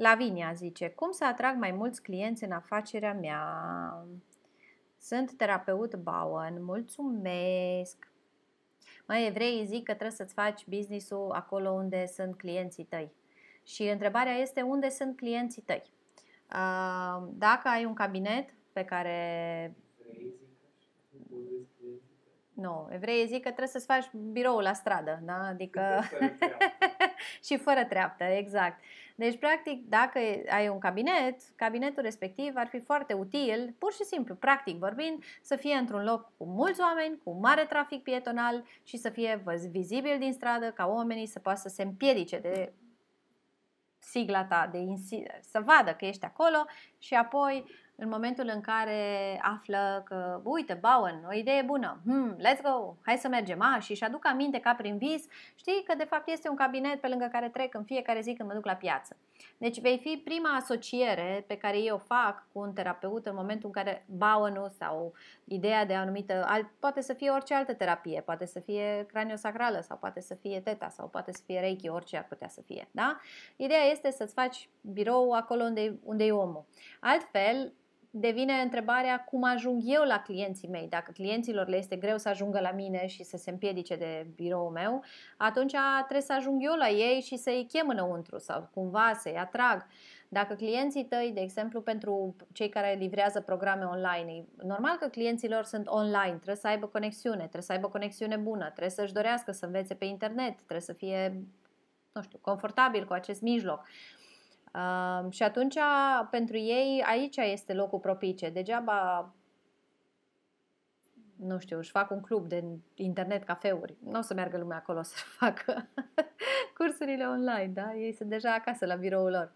Lavinia zice, cum să atrag mai mulți clienți în afacerea mea? Sunt terapeut Bowen, mulțumesc! Mai evreii zic că trebuie să-ți faci business-ul acolo unde sunt clienții tăi. Și întrebarea este unde sunt clienții tăi. Uh, dacă ai un cabinet pe care... Nu, evreii zic că trebuie să-ți faci biroul la stradă, da? adică și fără treaptă, exact. Deci, practic, dacă ai un cabinet, cabinetul respectiv ar fi foarte util, pur și simplu, practic vorbind, să fie într-un loc cu mulți oameni, cu mare trafic pietonal și să fie vizibil din stradă, ca oamenii să poată să se împiedice de sigla ta, de insi- să vadă că ești acolo și apoi în momentul în care află că, uite, Bowen, o idee bună, hmm, let's go, hai să mergem, ah, și își aduc aminte ca prin vis, știi că de fapt este un cabinet pe lângă care trec în fiecare zi când mă duc la piață. Deci vei fi prima asociere pe care eu fac cu un terapeut în momentul în care bowen sau ideea de anumită, poate să fie orice altă terapie, poate să fie craniosacrală sau poate să fie teta sau poate să fie reiki, orice ar putea să fie, da? Ideea este să-ți faci birou acolo unde, unde e omul. Altfel, devine întrebarea cum ajung eu la clienții mei. Dacă clienților le este greu să ajungă la mine și să se împiedice de biroul meu, atunci trebuie să ajung eu la ei și să-i chem înăuntru sau cumva să-i atrag. Dacă clienții tăi, de exemplu, pentru cei care livrează programe online, normal că clienților sunt online, trebuie să aibă conexiune, trebuie să aibă conexiune bună, trebuie să-și dorească să învețe pe internet, trebuie să fie, nu știu, confortabil cu acest mijloc. Uh, și atunci, pentru ei, aici este locul propice. Degeaba, nu știu, își fac un club de internet, cafeuri. Nu o să meargă lumea acolo să facă cursurile online, da? Ei sunt deja acasă la biroul lor.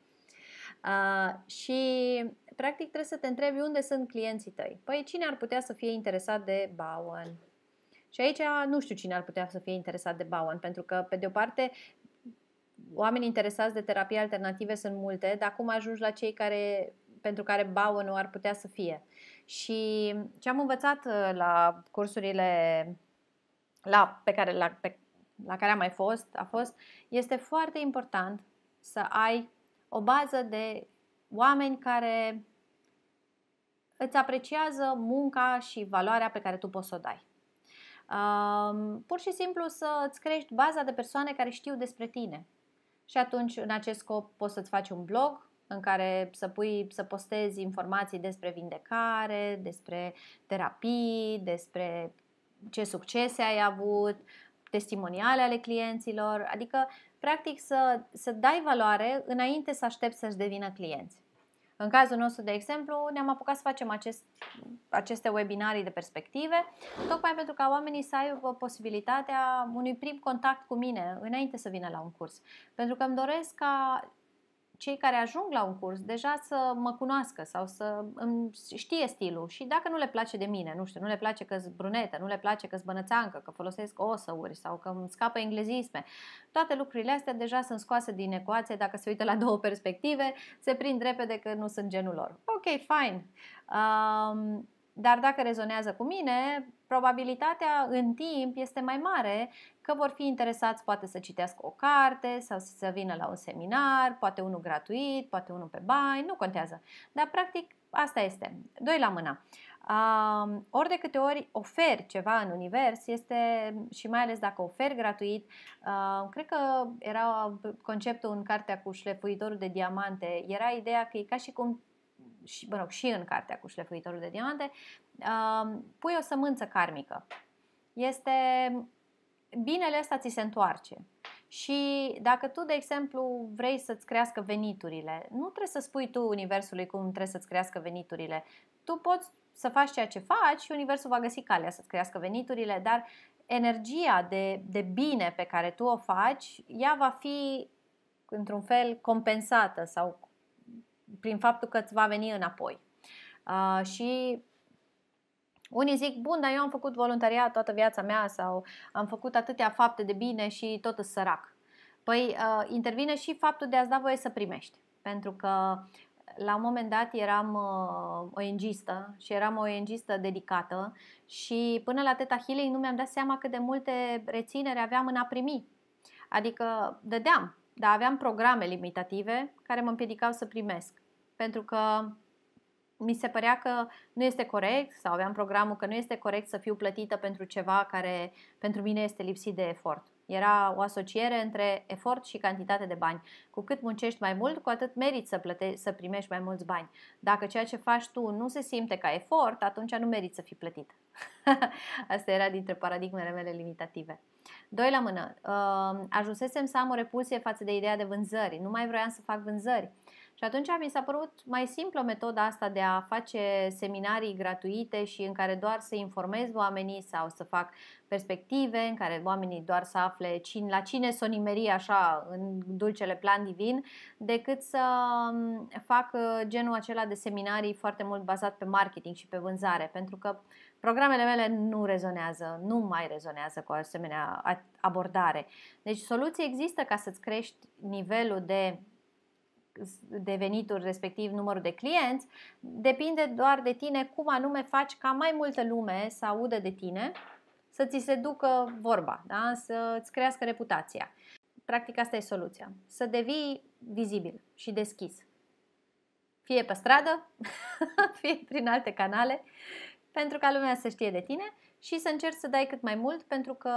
Uh, și, practic, trebuie să te întrebi unde sunt clienții tăi. Păi, cine ar putea să fie interesat de Bowen? Și aici nu știu cine ar putea să fie interesat de Bowen, pentru că, pe de o parte, oameni interesați de terapie alternative sunt multe, dar cum ajungi la cei care, pentru care bau nu ar putea să fie? Și ce am învățat uh, la cursurile la, pe care, la, pe, la care am mai fost, a fost, este foarte important să ai o bază de oameni care îți apreciază munca și valoarea pe care tu poți să o dai. Um, pur și simplu să îți crești baza de persoane care știu despre tine, și atunci în acest scop poți să-ți faci un blog în care să, pui, să postezi informații despre vindecare, despre terapii, despre ce succese ai avut, testimoniale ale clienților, adică practic să, să dai valoare înainte să aștepți să-și devină clienți. În cazul nostru, de exemplu, ne-am apucat să facem acest, aceste webinarii de perspective, tocmai pentru ca oamenii să aibă posibilitatea unui prim contact cu mine înainte să vină la un curs. Pentru că îmi doresc ca cei care ajung la un curs deja să mă cunoască sau să îmi știe stilul și dacă nu le place de mine, nu știu, nu le place că sunt brunetă, nu le place că sunt bănățancă, că folosesc osăuri sau că îmi scapă englezisme, toate lucrurile astea deja sunt scoase din ecuație dacă se uită la două perspective, se prind repede că nu sunt genul lor. Ok, fine. Um, dar dacă rezonează cu mine, probabilitatea în timp este mai mare că vor fi interesați poate să citească o carte sau să vină la un seminar, poate unul gratuit, poate unul pe bani, nu contează. Dar practic asta este. Doi la mâna. Uh, ori de câte ori oferi ceva în univers, este și mai ales dacă oferi gratuit, uh, cred că era conceptul în cartea cu șlefuitorul de diamante, era ideea că e ca și cum și, mă rog, și în cartea cu șlefuitorul de diamante, um, pui o sămânță karmică. Este binele ăsta ți se întoarce. Și dacă tu, de exemplu, vrei să-ți crească veniturile, nu trebuie să spui tu Universului cum trebuie să-ți crească veniturile. Tu poți să faci ceea ce faci și Universul va găsi calea să-ți crească veniturile, dar energia de, de bine pe care tu o faci, ea va fi într-un fel compensată sau prin faptul că îți va veni înapoi. Uh, și unii zic, bun, dar eu am făcut voluntariat toată viața mea sau am făcut atâtea fapte de bine și tot îs sărac. Păi uh, intervine și faptul de a-ți da voie să primești. Pentru că la un moment dat eram uh, ONG-istă și eram o ONG-istă dedicată și până la Teta Healing nu mi-am dat seama cât de multe reținere aveam în a primi. Adică dădeam, dar aveam programe limitative care mă împiedicau să primesc pentru că mi se părea că nu este corect sau aveam programul că nu este corect să fiu plătită pentru ceva care pentru mine este lipsit de efort. Era o asociere între efort și cantitate de bani. Cu cât muncești mai mult, cu atât meriți să, plăte- să primești mai mulți bani. Dacă ceea ce faci tu nu se simte ca efort, atunci nu meriți să fii plătit. Asta era dintre paradigmele mele limitative. Doi la mână. Ă, ajunsesem să am o repulsie față de ideea de vânzări. Nu mai vroiam să fac vânzări. Și atunci mi s-a părut mai simplă metoda asta de a face seminarii gratuite și în care doar să informez oamenii sau să fac perspective, în care oamenii doar să afle cine, la cine nimeri așa în dulcele plan divin, decât să fac uh, genul acela de seminarii foarte mult bazat pe marketing și pe vânzare, pentru că programele mele nu rezonează, nu mai rezonează cu asemenea abordare. Deci soluții există ca să-ți crești nivelul de de venituri, respectiv numărul de clienți, depinde doar de tine cum anume faci ca mai multă lume să audă de tine, să ți se ducă vorba, da? să-ți crească reputația. Practic asta e soluția. Să devii vizibil și deschis. Fie pe stradă, fie prin alte canale, pentru ca lumea să știe de tine și să încerci să dai cât mai mult, pentru că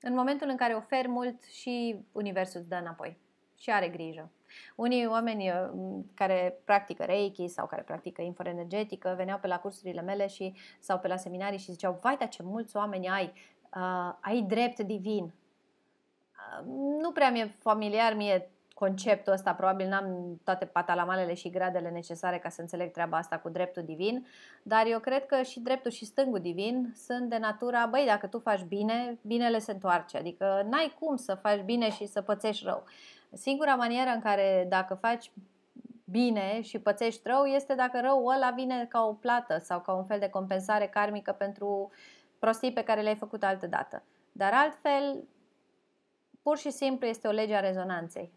în momentul în care oferi mult și universul îți dă înapoi și are grijă. Unii oameni uh, care practică Reiki sau care practică infoenergetică veneau pe la cursurile mele și sau pe la seminarii și ziceau, vai, dar ce mulți oameni ai, uh, ai drept divin. Uh, nu prea mi-e familiar mie conceptul ăsta, probabil n-am toate patalamalele și gradele necesare ca să înțeleg treaba asta cu dreptul divin, dar eu cred că și dreptul și stângul divin sunt de natura, băi, dacă tu faci bine, binele se întoarce, adică n-ai cum să faci bine și să pățești rău. Uh, Singura manieră în care dacă faci bine și pățești rău este dacă rău ăla vine ca o plată sau ca un fel de compensare karmică pentru prostii pe care le-ai făcut altă dată. Dar altfel, pur și simplu este o lege a rezonanței.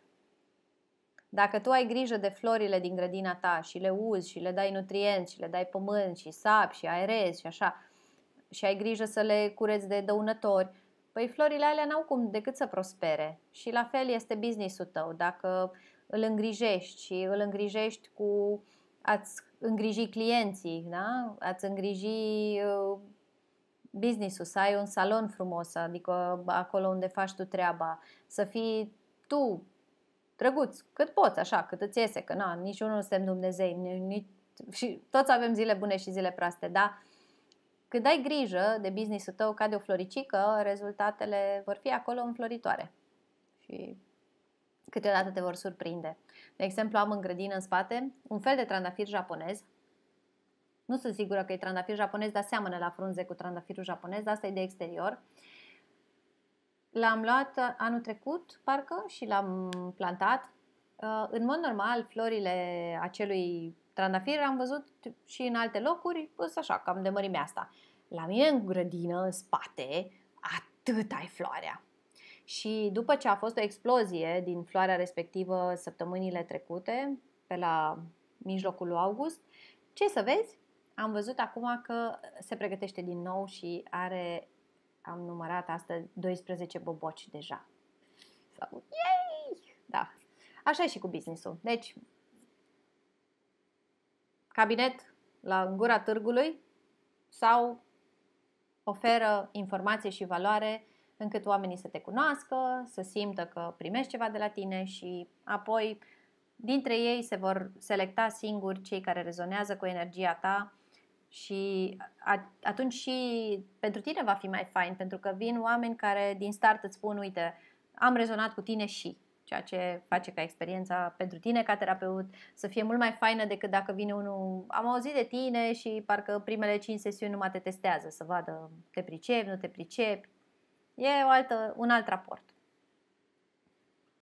Dacă tu ai grijă de florile din grădina ta și le uzi și le dai nutrienți și le dai pământ și sap și aerezi și așa, și ai grijă să le cureți de dăunători, Păi florile alea n-au cum decât să prospere și la fel este businessul tău. Dacă îl îngrijești și îl îngrijești cu ați îngriji clienții, da? ați îngriji uh, business-ul, să ai un salon frumos, adică acolo unde faci tu treaba, să fii tu drăguț, cât poți, așa, cât îți iese, că na, nici unul nu suntem Dumnezei, nici, și toți avem zile bune și zile proaste, dar când ai grijă de businessul tău ca de o floricică, rezultatele vor fi acolo înfloritoare. Și câteodată te vor surprinde. De exemplu, am în grădină în spate un fel de trandafir japonez. Nu sunt sigură că e trandafir japonez, dar seamănă la frunze cu trandafirul japonez, dar asta e de exterior. L-am luat anul trecut, parcă, și l-am plantat. În mod normal, florile acelui Trandafir am văzut și în alte locuri, pus așa, cam de mărimea asta. La mine în grădină, în spate, atât ai floarea. Și după ce a fost o explozie din floarea respectivă săptămânile trecute, pe la mijlocul lui august, ce să vezi? Am văzut acum că se pregătește din nou și are, am numărat astăzi, 12 boboci deja. Sau, yay! Da, Așa e și cu businessul. Deci, cabinet la gura târgului sau oferă informație și valoare încât oamenii să te cunoască, să simtă că primești ceva de la tine și apoi dintre ei se vor selecta singuri cei care rezonează cu energia ta și atunci și pentru tine va fi mai fain, pentru că vin oameni care din start îți spun, uite, am rezonat cu tine și ceea ce face ca experiența pentru tine ca terapeut să fie mult mai faină decât dacă vine unul, am auzit de tine și parcă primele 5 sesiuni numai te testează, să vadă te pricepi, nu te pricepi. E o altă, un alt raport.